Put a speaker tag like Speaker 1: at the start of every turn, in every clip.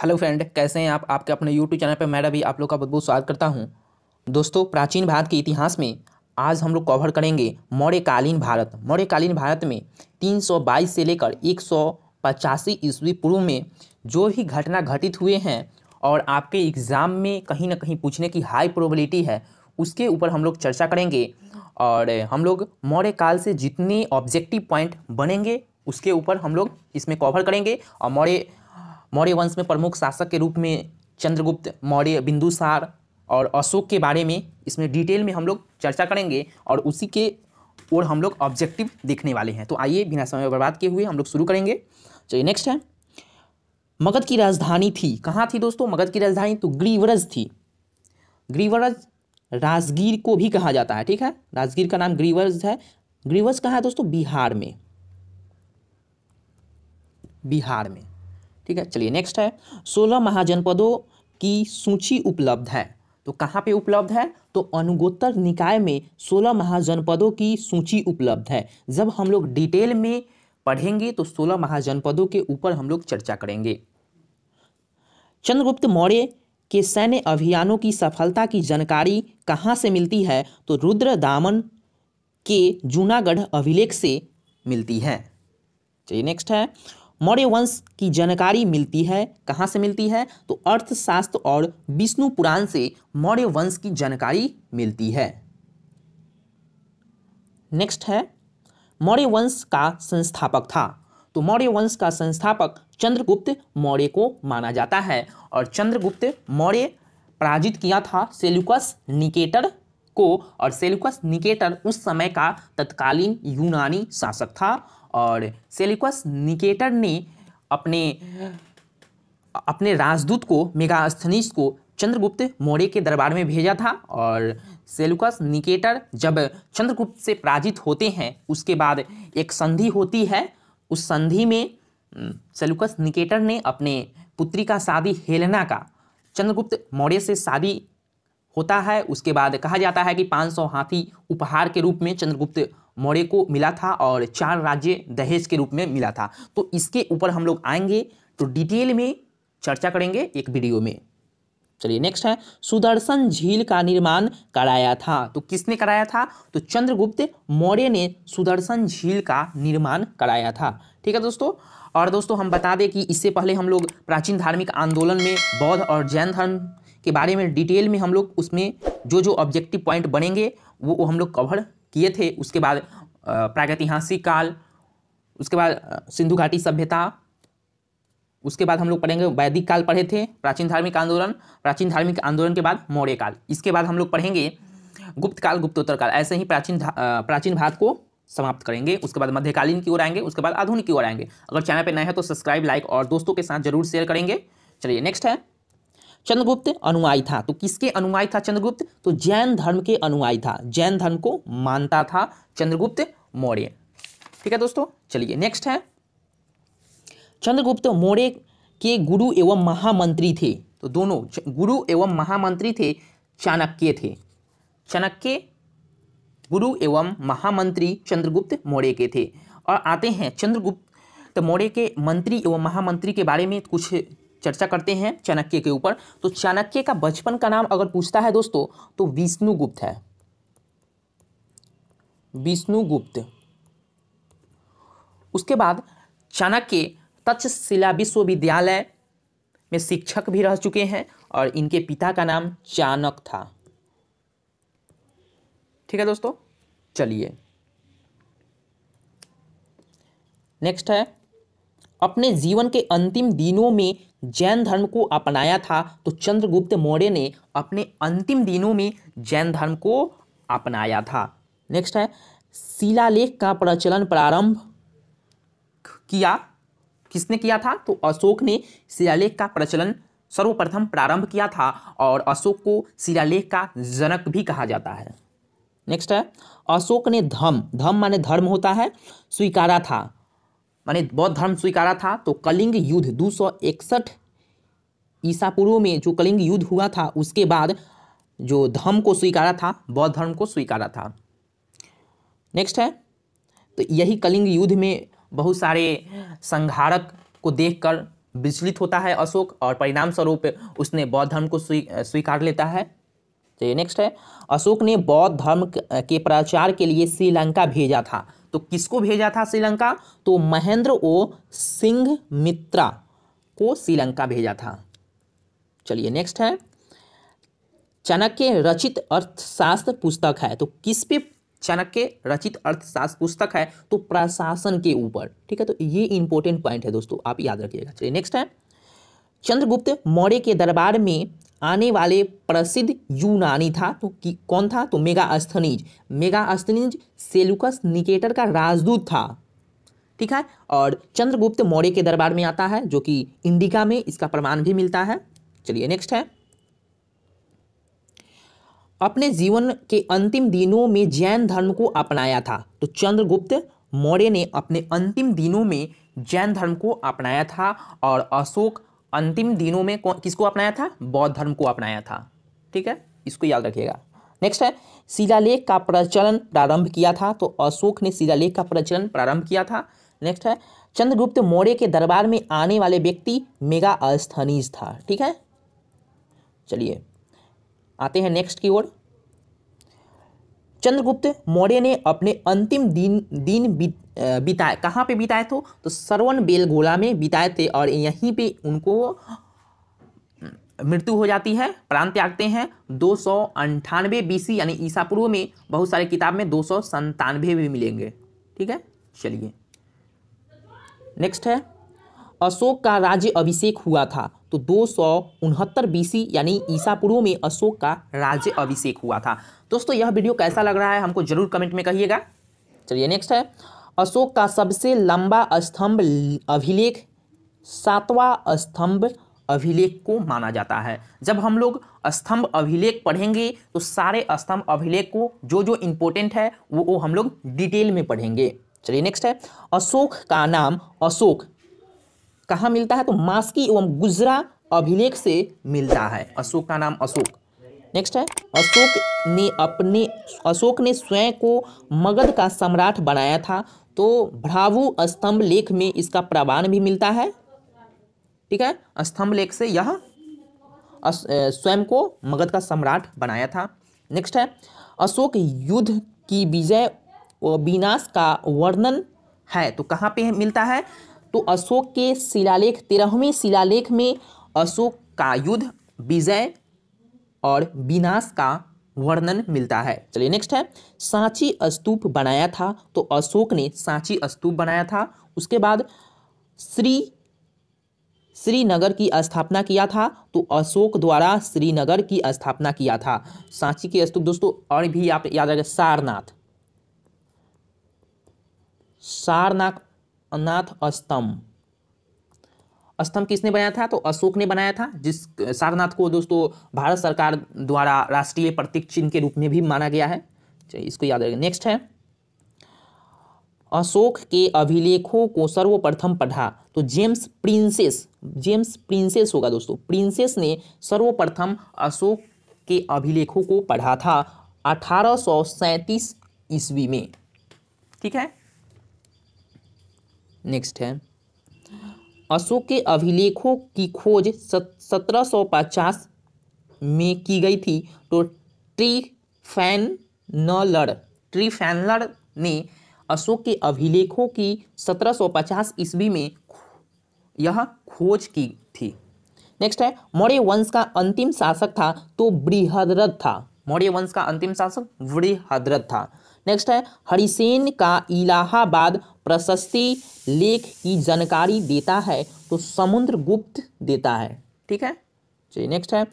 Speaker 1: hello friend कैसे हैं आप आपके अपने यूट्यूब चैनल पर मेरा भी आप लोग का बहुत बहुत स्वागत करता हूं दोस्तों प्राचीन भारत के इतिहास में आज हम लोग कवर करेंगे मौर्यकालीन भारत मौर्यकालीन भारत में 322 से लेकर एक ईस्वी पूर्व में जो भी घटना घटित हुए हैं और आपके एग्ज़ाम में कहीं ना कहीं पूछने की हाई प्रोबेबिलिटी है उसके ऊपर हम लोग चर्चा करेंगे और हम लोग मौर्यकाल से जितने ऑब्जेक्टिव पॉइंट बनेंगे उसके ऊपर हम लोग इसमें कवर करेंगे और मौर्य मौर्य वंश में प्रमुख शासक के रूप में चंद्रगुप्त मौर्य बिंदुसार और अशोक के बारे में इसमें डिटेल में हम लोग चर्चा करेंगे और उसी के और हम लोग ऑब्जेक्टिव देखने वाले हैं तो आइए बिना समय बर्बाद किए हुए हम लोग शुरू करेंगे चलिए नेक्स्ट है मगध की राजधानी थी कहाँ थी दोस्तों मगध की राजधानी तो ग्रीवरज थी ग्रीवरज राजगीर को भी कहा जाता है ठीक है राजगीर का नाम ग्रीवरज है ग्रीवरज कहाँ है दोस्तों बिहार में बिहार में ठीक है चलिए नेक्स्ट है सोलह महाजनपदों की सूची उपलब्ध है तो कहाँ पे उपलब्ध है तो अनुगोत्तर निकाय में सोलह महाजनपदों की सूची उपलब्ध है जब हम लोग डिटेल में पढ़ेंगे तो सोलह महाजनपदों के ऊपर हम लोग चर्चा करेंगे चंद्रगुप्त मौर्य के सैन्य अभियानों की सफलता की जानकारी कहाँ से मिलती है तो रुद्र दामन के जूनागढ़ अभिलेख से मिलती है चलिए नेक्स्ट है मौर्य वंश की जानकारी मिलती है कहाँ से मिलती है तो अर्थशास्त्र और विष्णु पुराण से मौर्य वंश की जानकारी मिलती है नेक्स्ट है मौर्य वंश का संस्थापक था तो मौर्य वंश का संस्थापक चंद्रगुप्त मौर्य को माना जाता है और चंद्रगुप्त मौर्य पराजित किया था सेल्युकस निकेटर को और सेलुकस निकेटर उस समय का तत्कालीन यूनानी शासक था और सेलिकस निकेटर ने अपने अपने राजदूत को मेगास्थनीस को चंद्रगुप्त मौर्य के दरबार में भेजा था और सेलुकस निकेटर जब चंद्रगुप्त से पराजित होते हैं उसके बाद एक संधि होती है उस संधि में सेलुकस निकेटर ने अपने पुत्री का शादी हेलना का चंद्रगुप्त मौर्य से शादी होता है उसके बाद कहा जाता है कि 500 हाथी उपहार के रूप में चंद्रगुप्त मौर्य को मिला था और चार राज्य दहेज के रूप में मिला था तो इसके ऊपर हम लोग आएंगे तो डिटेल में चर्चा करेंगे एक वीडियो में चलिए नेक्स्ट है सुदर्शन झील का निर्माण कराया था तो किसने कराया था तो चंद्रगुप्त मौर्य ने सुदर्शन झील का निर्माण कराया था ठीक है दोस्तों और दोस्तों हम बता दें कि इससे पहले हम लोग प्राचीन धार्मिक आंदोलन में बौद्ध और जैन धर्म के बारे में डिटेल में हम लोग उसमें जो जो ऑब्जेक्टिव पॉइंट बनेंगे वो, वो हम लोग कवर किए थे उसके बाद प्रागैतिहासिक काल उसके बाद सिंधु घाटी सभ्यता उसके बाद हम लोग पढ़ेंगे वैदिक काल पढ़े थे प्राचीन धार्मिक आंदोलन प्राचीन धार्मिक आंदोलन के बाद मौर्य काल इसके बाद हम लोग पढ़ेंगे गुप्त काल गुप्तोत्तर काल ऐसे ही प्राचीन प्राचीन भारत को समाप्त करेंगे उसके बाद मध्यकालीन की ओर आएंगे उसके बाद आधुनिक की ओर आएंगे अगर चैनल पर नए हैं तो सब्सक्राइब लाइक और दोस्तों के साथ जरूर शेयर करेंगे चलिए नेक्स्ट है चंद्रगुप्त अनुयायी था तो किसके अनुयायी था चंद्रगुप्त तो जैन धर्म के अनुयायी था जैन धर्म को मानता था चंद्रगुप्त मौर्य ठीक है दोस्तों चलिए नेक्स्ट है चंद्रगुप्त मौर्य के गुरु एवं महामंत्री थे तो दोनों गुरु एवं महामंत्री थे चाणक्य थे चाणक्य गुरु एवं महामंत्री चंद्रगुप्त मौर्य के थे और आते हैं चंद्रगुप्त मौर्य के मंत्री एवं महामंत्री के बारे में कुछ चर्चा करते हैं चाणक्य के ऊपर तो चाणक्य का बचपन का नाम अगर पूछता है दोस्तों तो विष्णुगुप्त है विष्णुगुप्त उसके बाद चाणक्य तक्षशिला विश्वविद्यालय में शिक्षक भी रह चुके हैं और इनके पिता का नाम चाणक था ठीक है दोस्तों चलिए नेक्स्ट है अपने जीवन के अंतिम दिनों में जैन धर्म को अपनाया था तो चंद्रगुप्त मौर्य ने अपने अंतिम दिनों में जैन धर्म को अपनाया था नेक्स्ट है शिलालेख का प्रचलन प्रारंभ किया किसने किया था तो अशोक ने शिलालेख का प्रचलन सर्वप्रथम प्रारंभ किया था और अशोक को शिलालेख का जनक भी कहा जाता है नेक्स्ट है अशोक ने धम धम माने धर्म होता है स्वीकारा था माने बौद्ध धर्म स्वीकारा था तो कलिंग युद्ध दो ईसा पूर्व में जो कलिंग युद्ध हुआ था उसके बाद जो धर्म को स्वीकारा था बौद्ध धर्म को स्वीकारा था नेक्स्ट है तो यही कलिंग युद्ध में बहुत सारे संहारक को देखकर विचलित होता है अशोक और परिणाम स्वरूप उसने बौद्ध धर्म को स्वीकार लेता है चलिए तो नेक्स्ट है अशोक ने बौद्ध धर्म के प्रचार के लिए श्रीलंका भेजा था तो किसको भेजा था श्रीलंका तो महेंद्र ओ सिंह मित्रा को श्रीलंका भेजा था चलिए नेक्स्ट है चाणक्य रचित अर्थशास्त्र पुस्तक है तो किस पे चाणक्य रचित अर्थशास्त्र पुस्तक है तो प्रशासन के ऊपर ठीक है तो ये इंपॉर्टेंट पॉइंट है दोस्तों आप याद रखिएगा चलिए नेक्स्ट है चंद्रगुप्त मौर्य के दरबार में आने वाले प्रसिद्ध यूनानी था तो कि कौन था तो Megasthenes Megasthenes Seleucus Nicator का राजदूत था ठीक है और चंद्रगुप्त मौर्य के दरबार में आता है जो कि इंडिका में इसका प्रमाण भी मिलता है चलिए नेक्स्ट है अपने जीवन के अंतिम दिनों में जैन धर्म को अपनाया था तो चंद्रगुप्त मौर्य ने अपने अंतिम दिनों में जैन धर्म को अपनाया था और अशोक अंतिम दिनों में किसको अपनाया था बौद्ध धर्म को अपनाया था ठीक है इसको याद रखिएगा नेक्स्ट है शिलालेख का प्रचलन प्रारंभ किया था तो अशोक ने शिलालेख का प्रचलन प्रारंभ किया था नेक्स्ट है चंद्रगुप्त मौर्य के दरबार में आने वाले व्यक्ति मेगा अस्थनीज था ठीक है चलिए आते हैं नेक्स्ट की ओर चंद्रगुप्त मौर्य ने अपने अंतिम दिन दिन बीत, बिताए कहाँ पे बिताए थे तो सरवन बेलगोला में बिताए थे और यहीं पे उनको मृत्यु हो जाती है प्राण त्यागते हैं दो सौ अंठानवे बीसी यानी ईसा पूर्व में बहुत सारे किताब में दो सौ संतानवे भी मिलेंगे ठीक है चलिए नेक्स्ट है अशोक का राज्य अभिषेक हुआ था तो दो सौ उनहत्तर बीसी यानी ईसा पूर्व में अशोक का राज्य अभिषेक हुआ था दोस्तों यह वीडियो कैसा लग रहा है हमको जरूर कमेंट में कहिएगा चलिए नेक्स्ट है अशोक का सबसे लंबा स्तंभ अभिलेख सातवां स्तंभ अभिलेख को माना जाता है जब हम लोग स्तंभ अभिलेख पढ़ेंगे तो सारे स्तंभ अभिलेख को जो जो इम्पोर्टेंट है वो वो हम लोग डिटेल में पढ़ेंगे चलिए नेक्स्ट है अशोक का नाम अशोक कहाँ मिलता है तो मास्की एवं गुजरा अभिलेख से मिलता है अशोक का नाम अशोक नेक्स्ट है अशोक ने अपने अशोक ने स्वयं को मगध का सम्राट बनाया था तो भ्रावु स्तंभ लेख में इसका प्रमाण भी मिलता है ठीक है स्तंभ लेख से यह स्वयं को मगध का सम्राट बनाया था नेक्स्ट है अशोक युद्ध की विजय विनाश का वर्णन है तो कहाँ पे मिलता है तो अशोक के शिलालेख तेरहवें शिलालेख में अशोक का युद्ध विजय और विनाश का वर्णन मिलता है चलिए नेक्स्ट है सांची स्तूप बनाया था तो अशोक ने सांची स्तूप बनाया था उसके बाद श्री श्रीनगर की स्थापना किया था तो अशोक द्वारा श्रीनगर की स्थापना किया था सांची के स्तूप दोस्तों और भी आप याद रखें सारनाथ सारनाथ अनाथ अस्तम अस्तम किसने बनाया था तो अशोक ने बनाया था जिस सारनाथ को दोस्तों भारत सरकार द्वारा राष्ट्रीय प्रतीक चिन्ह के रूप में भी माना गया है चलिए इसको याद रखें नेक्स्ट है अशोक के अभिलेखों को सर्वप्रथम पढ़ा तो जेम्स प्रिंसेस जेम्स प्रिंसेस होगा दोस्तों प्रिंसेस ने सर्वप्रथम अशोक के अभिलेखों को पढ़ा था अठारह ईस्वी में ठीक है नेक्स्ट है अशोक के अभिलेखों की खोज सत्रह में की गई थी तो ट्री फैन नलड़ ट्री फैनलड़ ने अशोक के अभिलेखों की 1750 ईस्वी में यह खोज की थी नेक्स्ट है मौर्य वंश का अंतिम शासक था तो बृहद्रथ था मौर्य वंश का अंतिम शासक बृहद्रथ था नेक्स्ट है हरिसेन का इलाहाबाद प्रशस्ति लेख की जानकारी देता है तो समुद्र गुप्त देता है ठीक है चलिए नेक्स्ट है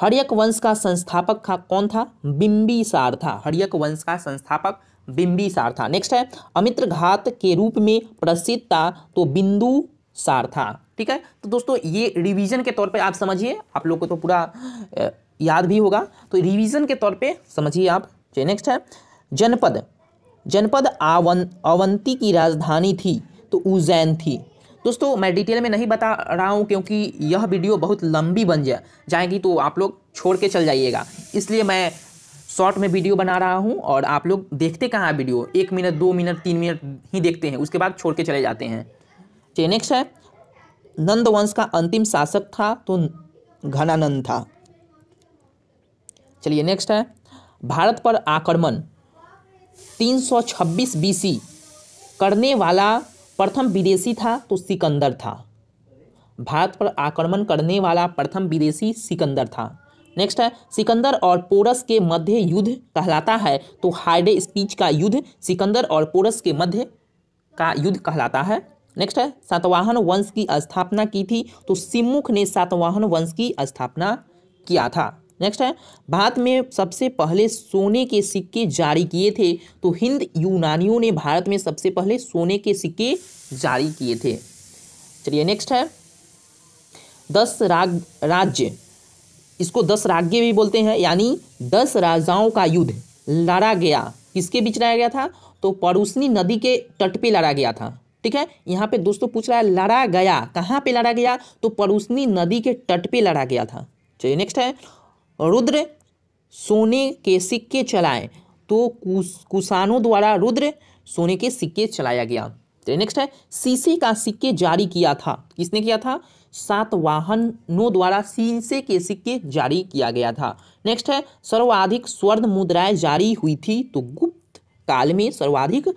Speaker 1: हरियक वंश का संस्थापक था कौन था बिंबिसार था हरियक वंश का संस्थापक बिंबिसार था नेक्स्ट है अमित्र घात के रूप में प्रसिद्ध था तो बिंदु सार था ठीक है तो दोस्तों ये रिवीजन के तौर पे आप समझिए आप लोग को तो पूरा याद भी होगा तो रिवीजन के तौर पे समझिए आप चलिए नेक्स्ट है जनपद जनपद आवन अवंती की राजधानी थी तो उज्जैन थी दोस्तों मैं डिटेल में नहीं बता रहा हूँ क्योंकि यह वीडियो बहुत लंबी बन जा जाएगी तो आप लोग छोड़ के चल जाइएगा इसलिए मैं शॉर्ट में वीडियो बना रहा हूँ और आप लोग देखते कहाँ वीडियो एक मिनट दो मिनट तीन मिनट ही देखते हैं उसके बाद छोड़ के चले जाते हैं चलिए नेक्स्ट है नंद वंश का अंतिम शासक था तो घनानंद था चलिए नेक्स्ट है भारत पर आक्रमण 326 सौ करने वाला प्रथम विदेशी था तो सिकंदर था भारत पर आक्रमण करने वाला प्रथम विदेशी सिकंदर था नेक्स्ट है सिकंदर और पोरस के मध्य युद्ध कहलाता है तो हाइडे स्पीच का युद्ध सिकंदर और पोरस के मध्य का युद्ध कहलाता है नेक्स्ट है सातवाहन वंश की स्थापना की थी तो सिमुख ने सातवाहन वंश की स्थापना किया था नेक्स्ट है भारत में सबसे पहले सोने के सिक्के जारी किए थे तो हिंद यूनानियों ने भारत में सबसे पहले सोने के सिक्के जारी किए थे चलिए नेक्स्ट है दस राग राज्य इसको दस राज्य भी बोलते हैं यानी दस राजाओं का युद्ध लड़ा गया किसके बीच लड़ा गया था तो पड़ोसनी नदी के तट पे लड़ा गया था ठीक है यहाँ पे दोस्तों पूछ रहा है लड़ा गया कहाँ पे लड़ा गया तो पड़ोसनी नदी के तट पे लड़ा गया था चलिए नेक्स्ट है रुद्र सोने के सिक्के चलाए तो कुसानों द्वारा रुद्र सोने के सिक्के चलाया गया नेक्स्ट तो है शीशे का सिक्के जारी किया था किसने किया था सात वाहनों द्वारा शीशे के सिक्के जारी किया गया था नेक्स्ट है सर्वाधिक स्वर्ण मुद्राएं जारी हुई थी तो गुप्त काल में सर्वाधिक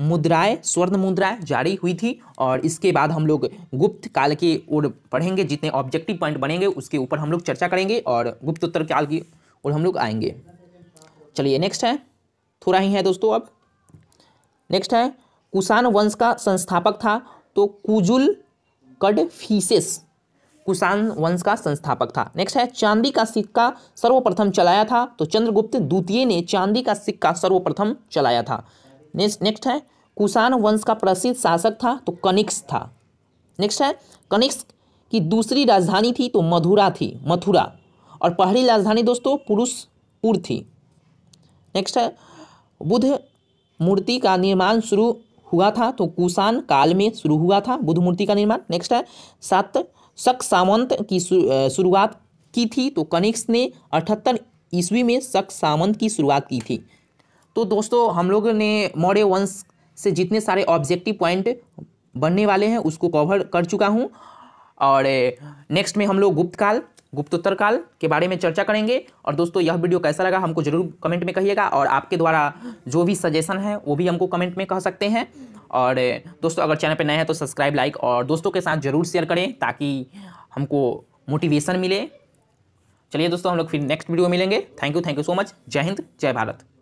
Speaker 1: मुद्राएं स्वर्ण मुद्राएं जारी हुई थी और इसके बाद हम लोग गुप्त काल की ओर पढ़ेंगे जितने ऑब्जेक्टिव पॉइंट बनेंगे उसके ऊपर हम लोग चर्चा करेंगे और गुप्तोत्तर काल की ओर हम लोग आएंगे चलिए नेक्स्ट है थोड़ा ही है दोस्तों अब नेक्स्ट है कुषाण वंश का संस्थापक था तो कुजुल कडफीसेस कुषाण वंश का संस्थापक था नेक्स्ट है चांदी का सिक्का सर्वप्रथम चलाया था तो चंद्रगुप्त द्वितीय ने चांदी का सिक्का सर्वप्रथम चलाया था नेक्स्ट नेक्स्ट है कुषाण वंश का प्रसिद्ध शासक था तो कनिक्स था नेक्स्ट है कनिक्स की दूसरी राजधानी थी तो मधुरा थी मथुरा और पहली राजधानी दोस्तों पुरुषपुर थी नेक्स्ट है बुद्ध मूर्ति का निर्माण शुरू हुआ था तो कुषाण काल में शुरू हुआ था बुद्ध मूर्ति का निर्माण नेक्स्ट है सात शक सामंत की शुरुआत की थी तो कनिक्स ने अठहत्तर ईस्वी में शक सामंत की शुरुआत की थी तो दोस्तों हम लोग ने मॉडे वंस से जितने सारे ऑब्जेक्टिव पॉइंट बनने वाले हैं उसको कवर कर चुका हूँ और नेक्स्ट में हम लोग गुप्त काल गुप्तोत्तर काल के बारे में चर्चा करेंगे और दोस्तों यह वीडियो कैसा लगा हमको जरूर कमेंट में कहिएगा और आपके द्वारा जो भी सजेशन है वो भी हमको कमेंट में कह सकते हैं और दोस्तों अगर चैनल पर नए हैं तो सब्सक्राइब लाइक और दोस्तों के साथ ज़रूर शेयर करें ताकि हमको मोटिवेशन मिले चलिए दोस्तों हम लोग फिर नेक्स्ट वीडियो मिलेंगे thank you thank you so much Jai Hind जय भारत